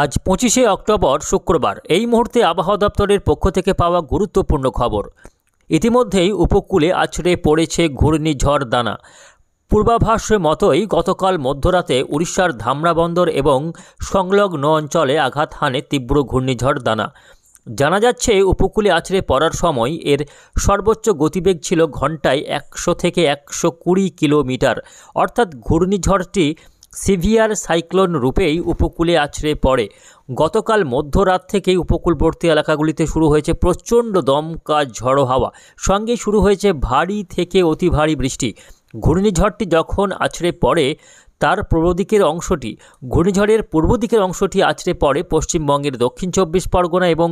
আজ পঁচিশে অক্টোবর শুক্রবার এই মুহূর্তে আবহাওয়া দপ্তরের পক্ষ থেকে পাওয়া গুরুত্বপূর্ণ খবর ইতিমধ্যেই উপকূলে আছড়ে পড়েছে ঘূর্ণিঝড় দানা পূর্বাভাস মতোই গতকাল মধ্যরাতে উড়িষ্যার ধামরা বন্দর এবং সংলগ্ন অঞ্চলে আঘাত হানে তীব্র ঘূর্ণিঝড় দানা জানা যাচ্ছে উপকূলে আছড়ে পড়ার সময় এর সর্বোচ্চ গতিবেগ ছিল ঘন্টায় একশো থেকে একশো কুড়ি কিলোমিটার অর্থাৎ ঘূর্ণিঝড়টি সিভিয়ার সাইক্লোন রূপেই উপকূলে আছড়ে পড়ে গতকাল মধ্যরাত থেকেই উপকূলবর্তী এলাকাগুলিতে শুরু হয়েছে প্রচণ্ড দমকা ঝড়ো হাওয়া সঙ্গে শুরু হয়েছে ভারী থেকে অতি ভারী বৃষ্টি ঘূর্ণিঝড়টি যখন আছড়ে পড়ে তার পূর্বদিকের অংশটি ঘূর্ণিঝড়ের পূর্ব দিকের অংশটি আছড়ে পড়ে পশ্চিমবঙ্গের দক্ষিণ চব্বিশ পরগনা এবং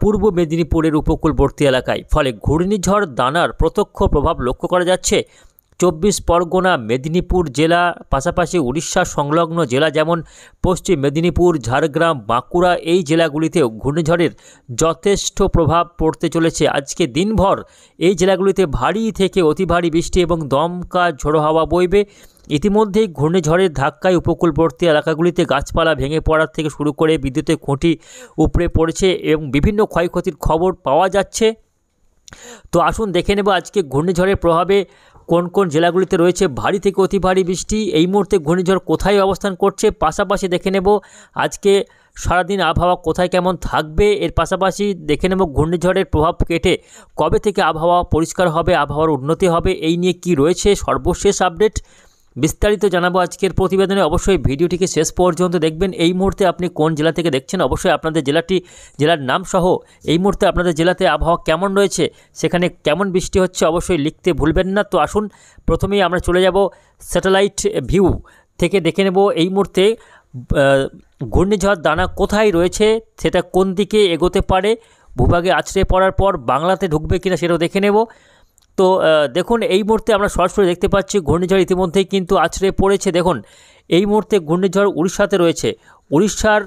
পূর্ব মেদিনীপুরের উপকূলবর্তী এলাকায় ফলে ঘূর্ণিঝড় দানার প্রত্যক্ষ প্রভাব লক্ষ্য করা যাচ্ছে চব্বিশ পরগনা মেদিনীপুর জেলা পাশাপাশি উড়িষ্যা সংলগ্ন জেলা যেমন পশ্চিম মেদিনীপুর ঝাড়গ্রাম বাঁকুড়া এই জেলাগুলিতেও ঘূর্ণিঝড়ের যথেষ্ট প্রভাব পড়তে চলেছে আজকে দিনভর এই জেলাগুলিতে ভারী থেকে অতি ভারী বৃষ্টি এবং দমকা ঝোড়ো হাওয়া বইবে ইতিমধ্যেই ঘূর্ণিঝড়ের ধাক্কায় উপকূলবর্তী এলাকাগুলিতে গাছপালা ভেঙে পড়ার থেকে শুরু করে বিদ্যুতের খুঁটি উপড়ে পড়েছে এবং বিভিন্ন ক্ষয়ক্ষতির খবর পাওয়া যাচ্ছে তো আসুন দেখে নেব আজকে ঘূর্ণিঝড়ের প্রভাবে কোন কোন জেলাগুলিতে রয়েছে ভারী থেকে অতি ভারী বৃষ্টি এই মুহূর্তে ঘূর্ণিঝড় কোথায় অবস্থান করছে পাশাপাশি দেখে নেব আজকে সারাদিন আবহাওয়া কোথায় কেমন থাকবে এর পাশাপাশি দেখে নেব ঘূর্ণিঝড়ের প্রভাব কেটে কবে থেকে আবহাওয়া পরিষ্কার হবে আবহাওয়ার উন্নতি হবে এই নিয়ে কি রয়েছে সর্বশেষ আপডেট বিস্তারিত জানাবো আজকের প্রতিবেদনে অবশ্যই ভিডিওটিকে শেষ পর্যন্ত দেখবেন এই মুহূর্তে আপনি কোন জেলা থেকে দেখছেন অবশ্যই আপনাদের জেলাটি জেলার নাম সহ এই মুহূর্তে আপনাদের জেলাতে আবহাওয়া কেমন রয়েছে সেখানে কেমন বৃষ্টি হচ্ছে অবশ্যই লিখতে ভুলবেন না তো আসুন প্রথমেই আমরা চলে যাব স্যাটেলাইট ভিউ থেকে দেখে নেব এই মুহূর্তে ঘূর্ণিঝড় দানা কোথায় রয়েছে সেটা কোন দিকে এগোতে পারে ভূভাগে আছড়ে পড়ার পর বাংলাতে ঢুকবে কিনা সেটাও দেখে নেব তো দেখুন এই মুহূর্তে আমরা সরাসরি দেখতে পাচ্ছি ঘূর্ণিঝড় ইতিমধ্যেই কিন্তু আছড়ে পড়েছে দেখুন এই মুহূর্তে ঘূর্ণিঝড় উড়িষ্যাতে রয়েছে উড়িষ্যার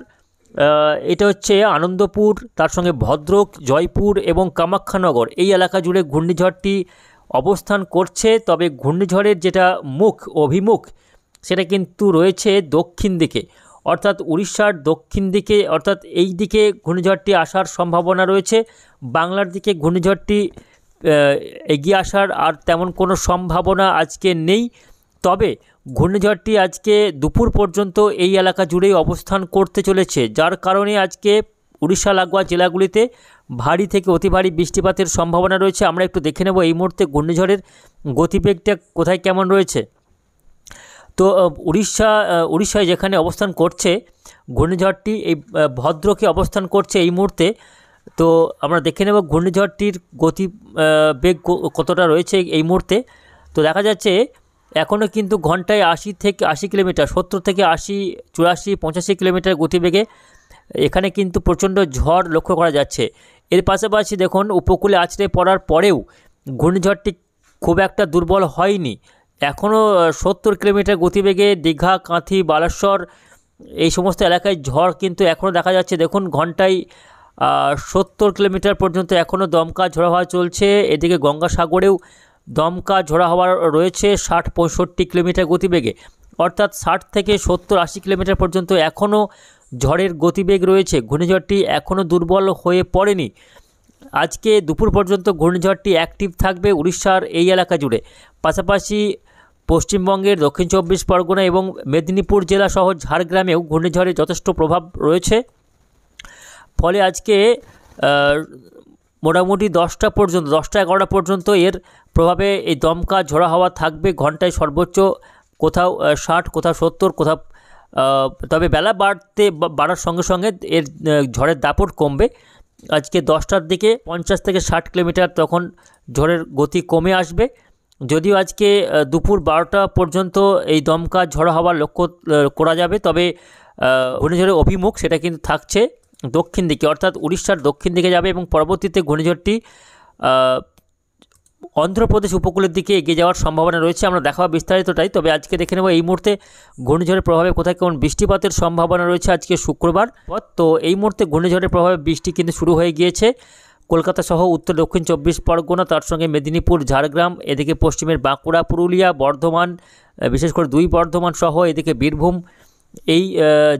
এটা হচ্ছে আনন্দপুর তার সঙ্গে ভদ্রক জয়পুর এবং কামাখ্যানগর এই এলাকা জুড়ে ঘূর্ণিঝড়টি অবস্থান করছে তবে ঘূর্ণিঝড়ের যেটা মুখ অভিমুখ সেটা কিন্তু রয়েছে দক্ষিণ দিকে অর্থাৎ উড়িষ্যার দক্ষিণ দিকে অর্থাৎ এই দিকে ঘূর্ণিঝড়টি আসার সম্ভাবনা রয়েছে বাংলার দিকে ঘূর্ণিঝড়টি এগিয়ে আসার আর তেমন কোনো সম্ভাবনা আজকে নেই তবে ঘূর্ণিঝড়টি আজকে দুপুর পর্যন্ত এই এলাকা জুড়েই অবস্থান করতে চলেছে যার কারণে আজকে উড়িষ্যা লাগোয়া জেলাগুলিতে ভারী থেকে অতি ভারী বৃষ্টিপাতের সম্ভাবনা রয়েছে আমরা একটু দেখে নেব এই মুহূর্তে ঘূর্ণিঝড়ের গতিবেগটা কোথায় কেমন রয়েছে তো উড়িষ্যা উড়িষ্যায় যেখানে অবস্থান করছে ঘূর্ণিঝড়টি এই ভদ্রকে অবস্থান করছে এই মুহূর্তে তো আমরা দেখে নেব ঘূর্ণিঝড়টির গতি বেগ কতটা রয়েছে এই মুহূর্তে তো দেখা যাচ্ছে এখনও কিন্তু ঘন্টায় আশি থেকে আশি কিলোমিটার সত্তর থেকে আশি চুরাশি পঁচাশি কিলোমিটার গতিবেগে এখানে কিন্তু প্রচণ্ড ঝড় লক্ষ্য করা যাচ্ছে এর পাশাপাশি দেখুন উপকূলে আছড়ে পড়ার পরেও ঘূর্ণিঝড়টি খুব একটা দুর্বল হয়নি এখনও সত্তর কিলোমিটার গতিবেগে দীঘা কাঁথি বালেশ্বর এই সমস্ত এলাকায় ঝড় কিন্তু এখনও দেখা যাচ্ছে দেখুন ঘন্টায় সত্তর কিলোমিটার পর্যন্ত এখনও দমকা ঝোড়া হওয়া চলছে এদিকে গঙ্গাসাগরেও দমকা ঝোড়া হওয়ার রয়েছে ষাট পঁয়ষট্টি কিলোমিটার গতিবেগে অর্থাৎ ষাট থেকে সত্তর আশি কিলোমিটার পর্যন্ত এখনও ঝড়ের গতিবেগ রয়েছে ঘূর্ণিঝড়টি এখনও দুর্বল হয়ে পড়েনি আজকে দুপুর পর্যন্ত ঘূর্ণিঝড়টি অ্যাক্টিভ থাকবে উড়িষ্যার এই এলাকা জুড়ে পাশাপাশি পশ্চিমবঙ্গের দক্ষিণ চব্বিশ পরগনা এবং মেদিনীপুর জেলা সহ ঝাড়গ্রামেও ঘূর্ণিঝড়ের যথেষ্ট প্রভাব রয়েছে ফলে আজকে মোটামুটি দশটা পর্যন্ত দশটা এগারোটা পর্যন্ত এর প্রভাবে এই দমকা ঝরা হাওয়া থাকবে ঘন্টায় সর্বোচ্চ কোথাও ষাট কোথাও সত্তর কোথাও তবে বেলা বাড়তে বাড়ার সঙ্গে সঙ্গে এর ঝড়ের দাপট কমবে আজকে দশটার দিকে পঞ্চাশ থেকে ষাট কিলোমিটার তখন ঝড়ের গতি কমে আসবে যদিও আজকে দুপুর বারোটা পর্যন্ত এই দমকা ঝড় হওয়ার লক্ষ্য করা যাবে তবে ঘূর্ণিঝড়ের অভিমুখ সেটা কিন্তু থাকছে দক্ষিণ দিকে অর্থাৎ উড়িষ্যার দক্ষিণ দিকে যাবে এবং পরবর্তীতে ঘূর্ণিঝড়টি অন্ধ্রপ্রদেশ উপকূলের দিকে এগিয়ে যাওয়ার সম্ভাবনা রয়েছে আমরা দেখাবো বিস্তারিতটাই তবে আজকে দেখে নেব এই মুহূর্তে ঘূর্ণিঝড়ের প্রভাবে কোথায় কেমন বৃষ্টিপাতের সম্ভাবনা রয়েছে আজকে শুক্রবার তো এই মুহূর্তে ঘূর্ণিঝড়ের প্রভাবে বৃষ্টি কিন্তু শুরু হয়ে গিয়েছে কলকাতা সহ উত্তর দক্ষিণ চব্বিশ পরগনা তার সঙ্গে মেদিনীপুর ঝাড়গ্রাম এদিকে পশ্চিমের বাঁকুড়া পুরুলিয়া বর্ধমান বিশেষ করে দুই বর্ধমান সহ এদিকে বীরভূম এই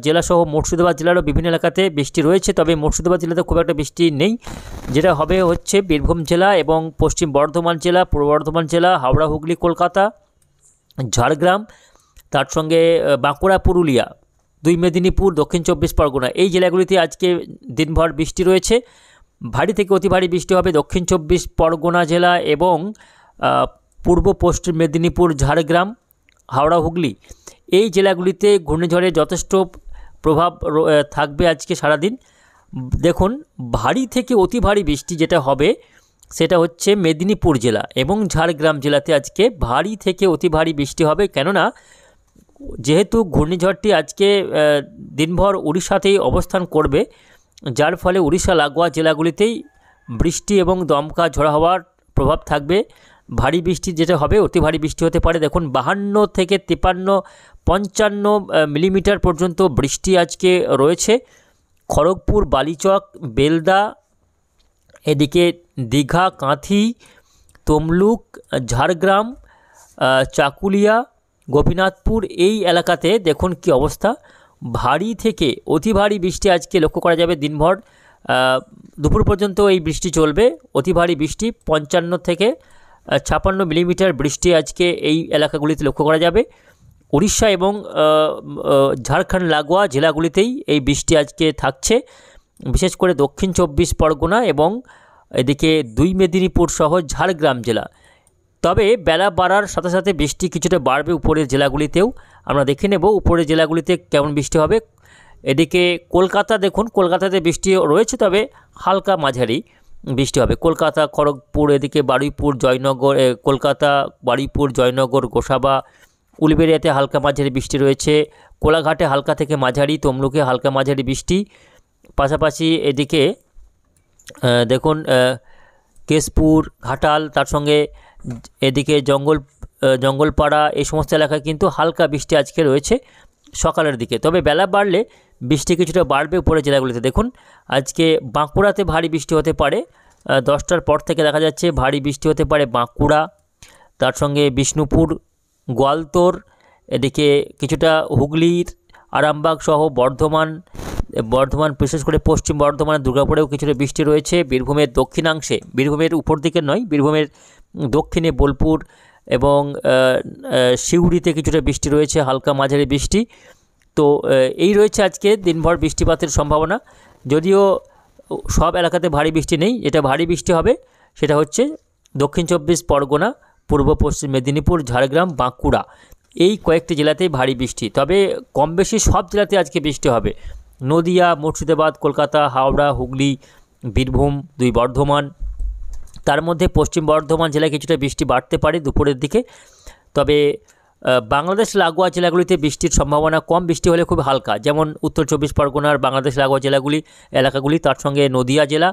জেলাসহ মুর্শিদাবাদ জেলারও বিভিন্ন এলাকাতে বৃষ্টি রয়েছে তবে মুর্শিদাবাদ জেলাতে খুব একটা বৃষ্টি নেই যেটা হবে হচ্ছে বীরভূম জেলা এবং পশ্চিম বর্ধমান জেলা পূর্ব বর্ধমান জেলা হাওড়া হুগলি কলকাতা ঝাড়গ্রাম তার সঙ্গে বাঁকুড়া পুরুলিয়া দুই মেদিনীপুর দক্ষিণ চব্বিশ পরগনা এই জেলাগুলিতে আজকে দিনভর বৃষ্টি রয়েছে ভারী থেকে অতি ভারী বৃষ্টি হবে দক্ষিণ চব্বিশ পরগনা জেলা এবং পূর্ব পশ্চিম মেদিনীপুর ঝাড়গ্রাম হাওড়া হুগলি এই জেলাগুলিতে ঘূর্ণিঝড়ের যথেষ্ট প্রভাব থাকবে আজকে সারাদিন দেখুন ভারী থেকে অতি ভারী বৃষ্টি যেটা হবে সেটা হচ্ছে মেদিনীপুর জেলা এবং ঝাড়গ্রাম জেলাতে আজকে ভারী থেকে অতি ভারী বৃষ্টি হবে কেননা যেহেতু ঘূর্ণিঝড়টি আজকে দিনভর উড়িষ্যাতেই অবস্থান করবে যার ফলে উড়িষ্যা লাগোয়া জেলাগুলিতেই বৃষ্টি এবং দমকা ঝরা হওয়ার প্রভাব থাকবে ভারী বৃষ্টি যেটা হবে অতি ভারী বৃষ্টি হতে পারে দেখুন বাহান্ন থেকে তিপান্ন পঞ্চান্ন মিলিমিটার পর্যন্ত বৃষ্টি আজকে রয়েছে খড়গপুর বালিচক বেলদা এদিকে দীঘা কাঁথি তমলুক ঝাড়গ্রাম চাকুলিয়া গোপীনাথপুর এই এলাকাতে দেখুন কি অবস্থা ভারী থেকে অতি ভারী বৃষ্টি আজকে লক্ষ্য করা যাবে দিনভর দুপুর পর্যন্ত এই বৃষ্টি চলবে অতি ভারী বৃষ্টি পঞ্চান্ন থেকে ছাপান্ন মিলিমিটার বৃষ্টি আজকে এই এলাকাগুলিতে লক্ষ্য করা যাবে উড়িষ্যা এবং ঝাড়খণ্ড লাগোয়া জেলাগুলিতেই এই বৃষ্টি আজকে থাকছে বিশেষ করে দক্ষিণ চব্বিশ পরগনা এবং এদিকে দুই মেদিনীপুর সহ ঝাড়গ্রাম জেলা তবে বেলা বাড়ার সাথে সাথে বৃষ্টি কিছুটা বাড়বে উপরের জেলাগুলিতেও আমরা দেখে নেব উপরের জেলাগুলিতে কেমন বৃষ্টি হবে এদিকে কলকাতা দেখুন কলকাতাতে বৃষ্টি রয়েছে তবে হালকা মাঝারি বৃষ্টি হবে কলকাতা খড়গপুর এদিকে বারুইপুর জয়নগর কলকাতা বারুইপুর জয়নগর গোসাবা উলবেরিয়াতে হালকা মাঝারি বৃষ্টি রয়েছে কোলাঘাটে হালকা থেকে মাঝারি তমলুকে হালকা মাঝারি বৃষ্টি পাশাপাশি এদিকে দেখুন কেশপুর ঘাটাল তার সঙ্গে এদিকে জঙ্গল জঙ্গলপাড়া এই সমস্ত এলাকায় কিন্তু হালকা বৃষ্টি আজকে রয়েছে সকালের দিকে তবে বেলা বাড়লে বৃষ্টি কিছুটা বাড়বে উপরের জেলাগুলিতে দেখুন আজকে বাঁকুড়াতে ভারী বৃষ্টি হতে পারে দশটার পর থেকে দেখা যাচ্ছে ভারী বৃষ্টি হতে পারে বাঁকুড়া তার সঙ্গে বিষ্ণুপুর গোয়ালতোর এদিকে কিছুটা হুগলির আরামবাগ সহ বর্ধমান বর্ধমান বিশেষ করে পশ্চিম বর্ধমানের দুর্গাপুরেও কিছুটা বৃষ্টি রয়েছে বীরভূমের দক্ষিণাংশে বীরভূমের উপর দিকে নয় বীরভূমের দক্ষিণে বোলপুর এবং সিউড়িতে কিছুটা বৃষ্টি রয়েছে হালকা মাঝারি বৃষ্টি তো এই রয়েছে আজকে দিনভর বৃষ্টিপাতের সম্ভাবনা যদিও সব এলাকাতে ভারী বৃষ্টি নেই এটা ভারী বৃষ্টি হবে সেটা হচ্ছে দক্ষিণ চব্বিশ পরগনা পূর্ব পশ্চিম মেদিনীপুর ঝাড়গ্রাম বাঁকুড়া এই কয়েকটি জেলাতেই ভারী বৃষ্টি তবে কম বেশি সব জেলাতে আজকে বৃষ্টি হবে নদিয়া মুর্শিদাবাদ কলকাতা হাওড়া হুগলি বীরভূম দুই বর্ধমান তার মধ্যে পশ্চিম বর্ধমান জেলায় কিছুটা বৃষ্টি বাড়তে পারে দুপুরের দিকে তবে বাংলাদেশ লাগোয়া জেলাগুলিতে বৃষ্টির সম্ভাবনা কম বৃষ্টি হলে খুব হালকা যেমন উত্তর চব্বিশ পরগনার বাংলাদেশ লাগোয়া জেলাগুলি এলাকাগুলি তার সঙ্গে নদিয়া জেলা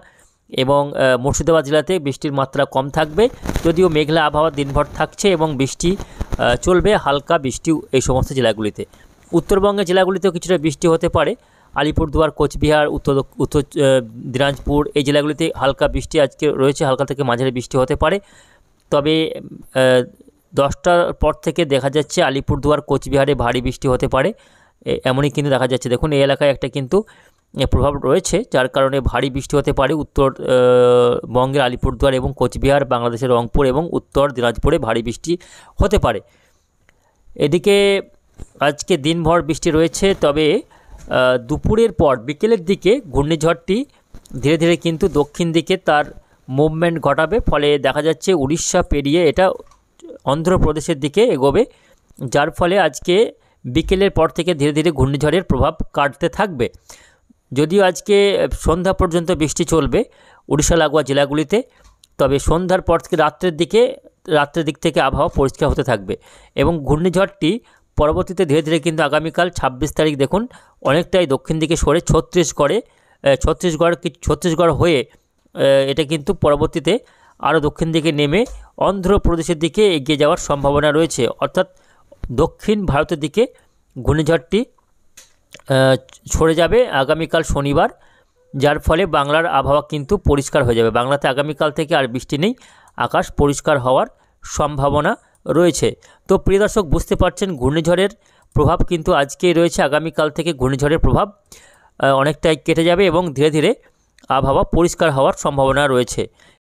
এবং মুর্শিদাবাদ জেলাতে বৃষ্টির মাত্রা কম থাকবে যদিও মেঘলা আবহাওয়া দিনভর থাকছে এবং বৃষ্টি চলবে হালকা বৃষ্টি এই সমস্ত জেলাগুলিতে উত্তরবঙ্গের জেলাগুলিতেও কিছুটা বৃষ্টি হতে পারে আলিপুরদুয়ার কোচবিহার উত্তর উত্তর দিনাজপুর এই জেলাগুলিতে হালকা বৃষ্টি আজকে রয়েছে হালকা থেকে মাঝারি বৃষ্টি হতে পারে তবে দশটার পর থেকে দেখা যাচ্ছে আলিপুরদুয়ার কোচবিহারে ভারী বৃষ্টি হতে পারে এমনই কিন্তু দেখা যাচ্ছে দেখুন এই এলাকায় একটা কিন্তু প্রভাব রয়েছে যার কারণে ভারী বৃষ্টি হতে পারে উত্তর উত্তরবঙ্গের আলিপুরদুয়ার এবং কোচবিহার বাংলাদেশের রংপুর এবং উত্তর দিনাজপুরে ভারী বৃষ্টি হতে পারে এদিকে আজকে দিনভর বৃষ্টি রয়েছে তবে দুপুরের পর বিকেলের দিকে ঘূর্ণিঝড়টি ধীরে ধীরে কিন্তু দক্ষিণ দিকে তার মুভমেন্ট ঘটাবে ফলে দেখা যাচ্ছে উড়িষ্যা পেরিয়ে এটা অন্ধ্রপ্রদেশের দিকে এগোবে যার ফলে আজকে বিকেলের পর থেকে ধীরে ধীরে ঘূর্ণিঝড়ের প্রভাব কাটতে থাকবে যদিও আজকে সন্ধ্যা পর্যন্ত বৃষ্টি চলবে উড়িষ্যা লাগোয়া জেলাগুলিতে তবে সন্ধ্যার পর থেকে রাত্রের দিকে রাত্রের দিক থেকে আবহাওয়া পরিষ্কার হতে থাকবে এবং ঘূর্ণিঝড়টি পরবর্তীতে ধীরে ধীরে কিন্তু আগামীকাল ছাব্বিশ তারিখ দেখুন অনেকটাই দক্ষিণ দিকে সরে ছত্রিশগড়ে ছত্রিশগড় ছত্রিশগড় হয়ে এটা কিন্তু পরবর্তীতে আরও দক্ষিণ দিকে নেমে অন্ধ্রপ্রদেশের দিকে এগিয়ে যাওয়ার সম্ভাবনা রয়েছে অর্থাৎ দক্ষিণ ভারতের দিকে ঘূর্ণিঝড়টি ছড়ে যাবে আগামীকাল শনিবার যার ফলে বাংলার আবহাওয়া কিন্তু পরিষ্কার হয়ে যাবে বাংলাতে আগামীকাল থেকে আর বৃষ্টি নেই আকাশ পরিষ্কার হওয়ার সম্ভাবনা রয়েছে তো প্রিয় দর্শক বুঝতে পারছেন ঘূর্ণিঝড়ের প্রভাব কিন্তু আজকেই রয়েছে আগামীকাল থেকে ঘূর্ণিঝড়ের প্রভাব অনেকটাই কেটে যাবে এবং ধীরে ধীরে আবহাওয়া পরিষ্কার হওয়ার সম্ভাবনা রয়েছে